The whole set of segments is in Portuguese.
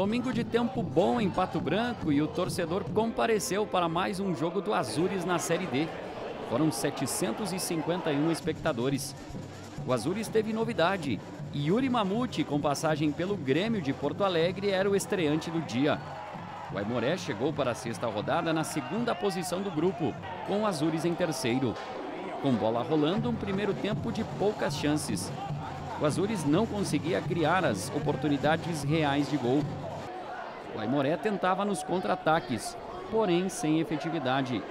Domingo de tempo bom em Pato Branco e o torcedor compareceu para mais um jogo do Azures na Série D. Foram 751 espectadores. O Azures teve novidade. Yuri Mamute, com passagem pelo Grêmio de Porto Alegre, era o estreante do dia. O Aimoré chegou para a sexta rodada na segunda posição do grupo, com o Azures em terceiro. Com bola rolando, um primeiro tempo de poucas chances. O Azures não conseguia criar as oportunidades reais de gol. O Aimoré tentava nos contra-ataques, porém sem efetividade.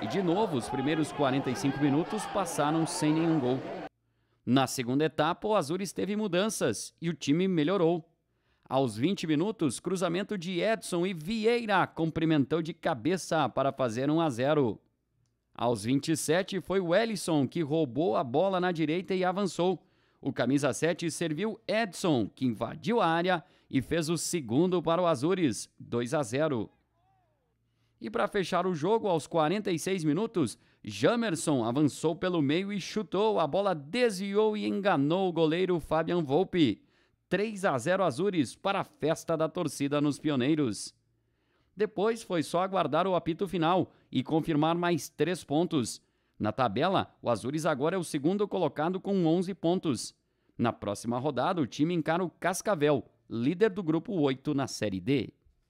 E de novo, os primeiros 45 minutos passaram sem nenhum gol. Na segunda etapa, o Azures teve mudanças e o time melhorou. Aos 20 minutos, cruzamento de Edson e Vieira cumprimentou de cabeça para fazer 1 a 0. Aos 27 foi o Ellison que roubou a bola na direita e avançou. O camisa 7 serviu Edson, que invadiu a área e fez o segundo para o Azures, 2 a 0. E para fechar o jogo, aos 46 minutos, Jamerson avançou pelo meio e chutou. A bola desviou e enganou o goleiro Fabian Volpe. 3 a 0 Azures para a festa da torcida nos Pioneiros. Depois foi só aguardar o apito final e confirmar mais três pontos. Na tabela, o Azures agora é o segundo colocado com 11 pontos. Na próxima rodada, o time encara o Cascavel, líder do grupo 8 na Série D.